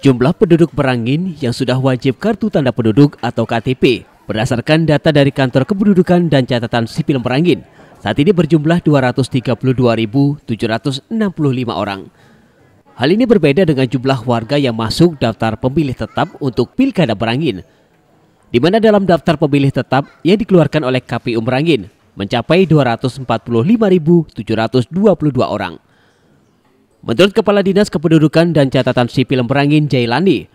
Jumlah penduduk Perangin yang sudah wajib kartu tanda penduduk atau KTP berdasarkan data dari Kantor Kependudukan dan Catatan Sipil Merangin saat ini berjumlah 232.765 orang. Hal ini berbeda dengan jumlah warga yang masuk daftar pemilih tetap untuk Pilkada Merangin, di mana dalam daftar pemilih tetap yang dikeluarkan oleh KPU Merangin mencapai 245.722 orang. Menurut Kepala Dinas Kependudukan dan Catatan Sipil Merangin Jailani,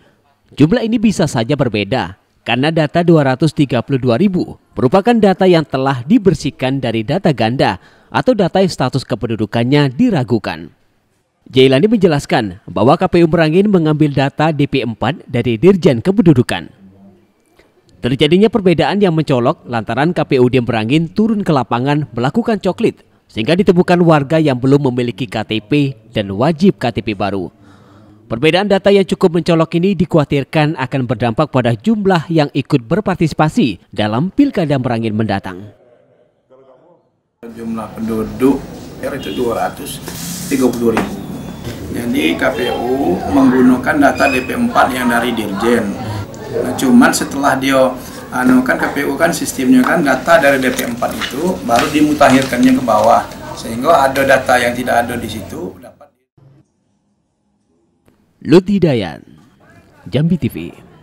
jumlah ini bisa saja berbeda karena data 232 ribu merupakan data yang telah dibersihkan dari data ganda atau data yang status kependudukannya diragukan. Jailani menjelaskan bahwa KPU Merangin mengambil data DP4 dari Dirjen Kependudukan. Terjadinya perbedaan yang mencolok lantaran KPUD Merangin turun ke lapangan melakukan coklit sehingga ditemukan warga yang belum memiliki KTP dan wajib KTP baru. Perbedaan data yang cukup mencolok ini dikhawatirkan akan berdampak pada jumlah yang ikut berpartisipasi dalam pilkada merangin mendatang. Jumlah penduduk R ya, itu 232 ribu. Jadi KPU menggunakan data DP4 yang dari Dirjen. Nah, cuman setelah dia anu kan KPU kan sistemnya kan data dari DP4 itu baru dimutahirkannya ke bawah sehingga ada data yang tidak ada di situ dapat Lutfi Dayan Jambi TV